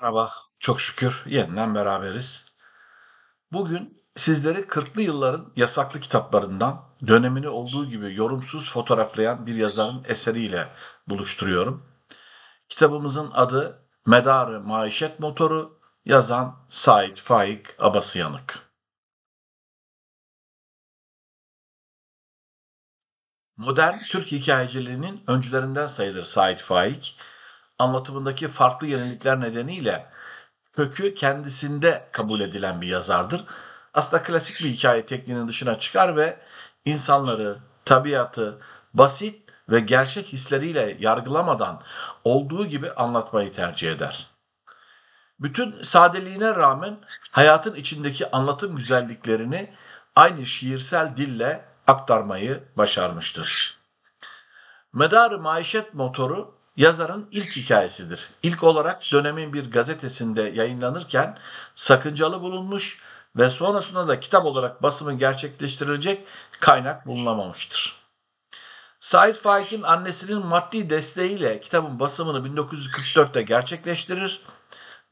Merhaba, çok şükür yeniden beraberiz. Bugün sizlere 40'lı yılların yasaklı kitaplarından dönemini olduğu gibi yorumsuz fotoğraflayan bir yazarın eseriyle buluşturuyorum. Kitabımızın adı Medarı Maişet Motoru, yazan Said Faik Abasıyanık. Modern Türk hikayeciliğinin öncülerinden sayılır Said Faik anlatımındaki farklı yenilikler nedeniyle kökü kendisinde kabul edilen bir yazardır. Aslında klasik bir hikaye tekniğinin dışına çıkar ve insanları, tabiatı basit ve gerçek hisleriyle yargılamadan olduğu gibi anlatmayı tercih eder. Bütün sadeliğine rağmen hayatın içindeki anlatım güzelliklerini aynı şiirsel dille aktarmayı başarmıştır. Medar-ı Maişet motoru yazarın ilk hikayesidir. İlk olarak dönemin bir gazetesinde yayınlanırken sakıncalı bulunmuş ve sonrasında da kitap olarak basımı gerçekleştirilecek kaynak bulunamamıştır. Said Faik'in annesinin maddi desteğiyle kitabın basımını 1944'te gerçekleştirir.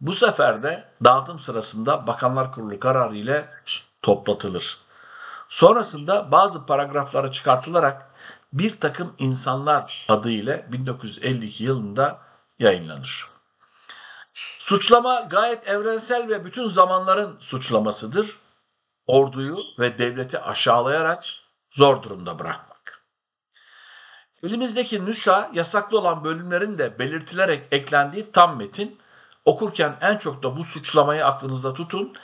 Bu sefer de dağıtım sırasında Bakanlar Kurulu kararı ile toplatılır. Sonrasında bazı paragrafları çıkartılarak bir Takım insanlar adıyla 1952 yılında yayınlanır. Suçlama gayet evrensel ve bütün zamanların suçlamasıdır. Orduyu ve devleti aşağılayarak zor durumda bırakmak. Elimizdeki nüsa yasaklı olan bölümlerin de belirtilerek eklendiği tam metin okurken en çok da bu suçlamayı aklınızda tutun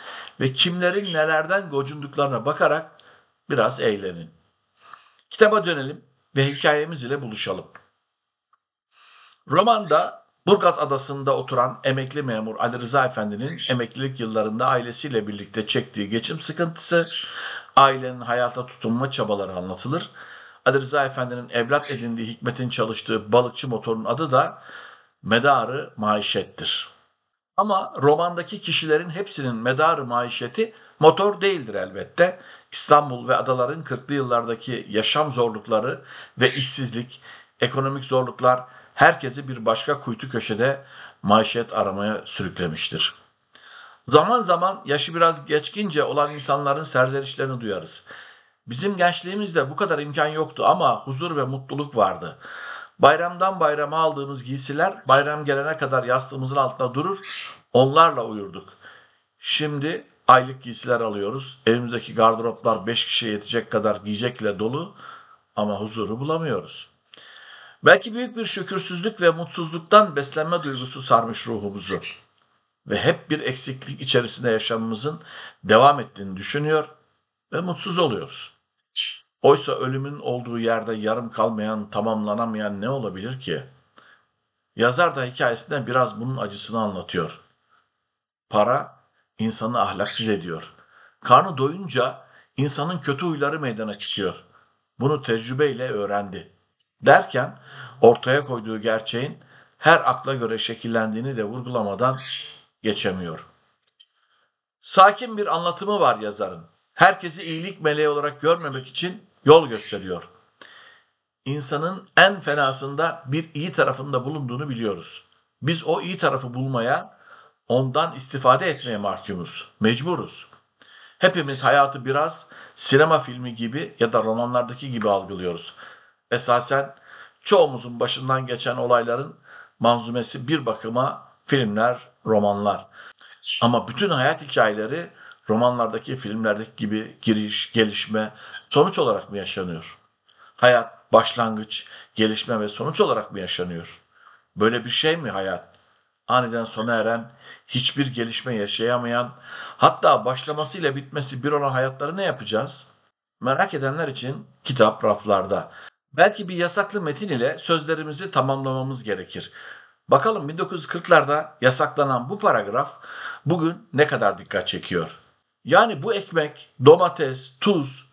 ve kimlerin nelerden gocunduklarına bakarak biraz eğlenin. Kitaba dönelim ve hikayemiz ile buluşalım. Romanda Burgaz Adası'nda oturan emekli memur Ali Rıza Efendi'nin emeklilik yıllarında ailesiyle birlikte çektiği geçim sıkıntısı, ailenin hayata tutunma çabaları anlatılır. Ali Rıza Efendi'nin evlat edindiği Hikmet'in çalıştığı balıkçı motorun adı da Medarı Maişet'tir. Ama romandaki kişilerin hepsinin medarı maişeti motor değildir elbette. İstanbul ve adaların 40'lı yıllardaki yaşam zorlukları ve işsizlik, ekonomik zorluklar herkesi bir başka kuytu köşede maişet aramaya sürüklemiştir. Zaman zaman yaşı biraz geçkince olan insanların serzenişlerini duyarız. Bizim gençliğimizde bu kadar imkan yoktu ama huzur ve mutluluk vardı. Bayramdan bayrama aldığımız giysiler bayram gelene kadar yastığımızın altında durur. Onlarla uyurduk. Şimdi aylık giysiler alıyoruz. Evimizdeki gardıroplar 5 kişiye yetecek kadar giyecekle dolu ama huzuru bulamıyoruz. Belki büyük bir şükürsüzlük ve mutsuzluktan beslenme duygusu sarmış ruhumuzu ve hep bir eksiklik içerisinde yaşamımızın devam ettiğini düşünüyor ve mutsuz oluyoruz. Oysa ölümün olduğu yerde yarım kalmayan, tamamlanamayan ne olabilir ki? Yazar da hikayesinde biraz bunun acısını anlatıyor. Para insanı ahlaksız ediyor. Karnı doyunca insanın kötü huyları meydana çıkıyor. Bunu tecrübeyle öğrendi. Derken ortaya koyduğu gerçeğin her akla göre şekillendiğini de vurgulamadan geçemiyor. Sakin bir anlatımı var yazarın. Herkesi iyilik meleği olarak görmemek için yol gösteriyor. İnsanın en fenasında bir iyi tarafında bulunduğunu biliyoruz. Biz o iyi tarafı bulmaya, ondan istifade etmeye mahkumuz, mecburuz. Hepimiz hayatı biraz sinema filmi gibi ya da romanlardaki gibi algılıyoruz. Esasen çoğumuzun başından geçen olayların manzumesi bir bakıma filmler, romanlar. Ama bütün hayat hikayeleri romanlardaki, filmlerdeki gibi giriş, gelişme, sonuç olarak mı yaşanıyor? Hayat başlangıç, gelişme ve sonuç olarak mı yaşanıyor? Böyle bir şey mi hayat? Aniden sona eren, hiçbir gelişme yaşayamayan, hatta başlamasıyla bitmesi bir olan hayatları ne yapacağız? Merak edenler için kitap raflarda. Belki bir yasaklı metin ile sözlerimizi tamamlamamız gerekir. Bakalım 1940'larda yasaklanan bu paragraf bugün ne kadar dikkat çekiyor? Yani bu ekmek, domates, tuz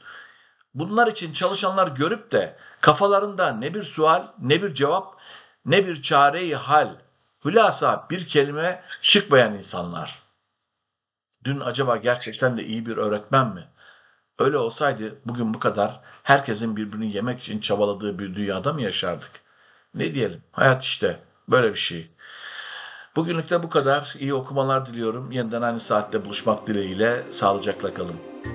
bunlar için çalışanlar görüp de kafalarında ne bir sual, ne bir cevap, ne bir çareyi hal, hülasa bir kelime çıkmayan insanlar. Dün acaba gerçekten de iyi bir öğretmen mi? Öyle olsaydı bugün bu kadar herkesin birbirini yemek için çabaladığı bir dünyada mı yaşardık? Ne diyelim? Hayat işte böyle bir şey. Bugünlük de bu kadar. İyi okumalar diliyorum. Yeniden aynı saatte buluşmak dileğiyle. Sağlıcakla kalın.